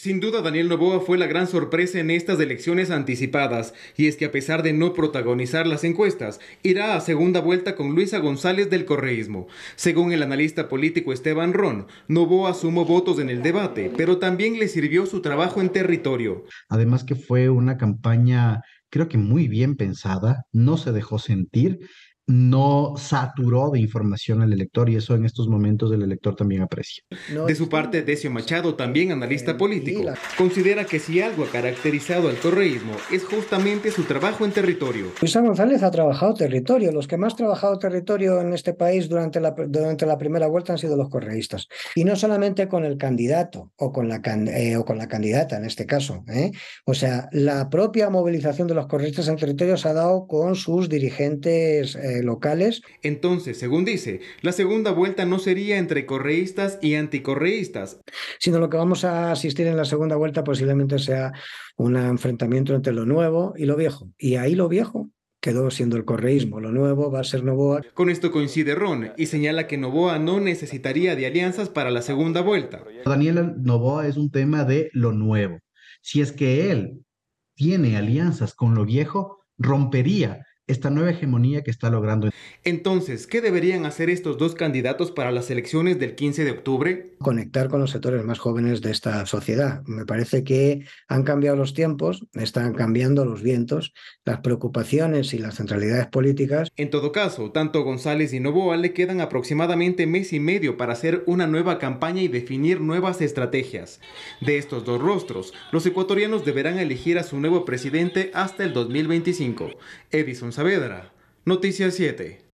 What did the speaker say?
Sin duda, Daniel Novoa fue la gran sorpresa en estas elecciones anticipadas, y es que a pesar de no protagonizar las encuestas, irá a segunda vuelta con Luisa González del Correísmo. Según el analista político Esteban Ron, Novoa sumó votos en el debate, pero también le sirvió su trabajo en territorio. Además que fue una campaña creo que muy bien pensada, no se dejó sentir no saturó de información al elector y eso en estos momentos el elector también aprecia. De su parte, Decio Machado, también analista político, considera que si algo ha caracterizado al correísmo es justamente su trabajo en territorio. Luisa González ha trabajado territorio. Los que más han trabajado territorio en este país durante la, durante la primera vuelta han sido los correístas. Y no solamente con el candidato o con la, eh, o con la candidata en este caso. ¿eh? O sea, la propia movilización de los correístas en territorio se ha dado con sus dirigentes. Eh, eh, locales. Entonces, según dice, la segunda vuelta no sería entre correístas y anticorreístas. Sino lo que vamos a asistir en la segunda vuelta posiblemente sea un enfrentamiento entre lo nuevo y lo viejo. Y ahí lo viejo quedó siendo el correísmo. Lo nuevo va a ser Novoa. Con esto coincide Ron y señala que Novoa no necesitaría de alianzas para la segunda vuelta. Daniel Novoa es un tema de lo nuevo. Si es que él tiene alianzas con lo viejo, rompería esta nueva hegemonía que está logrando. Entonces, ¿qué deberían hacer estos dos candidatos para las elecciones del 15 de octubre? Conectar con los sectores más jóvenes de esta sociedad. Me parece que han cambiado los tiempos, están cambiando los vientos, las preocupaciones y las centralidades políticas. En todo caso, tanto González y Novoa le quedan aproximadamente mes y medio para hacer una nueva campaña y definir nuevas estrategias. De estos dos rostros, los ecuatorianos deberán elegir a su nuevo presidente hasta el 2025. Edison Saavedra, Noticias 7.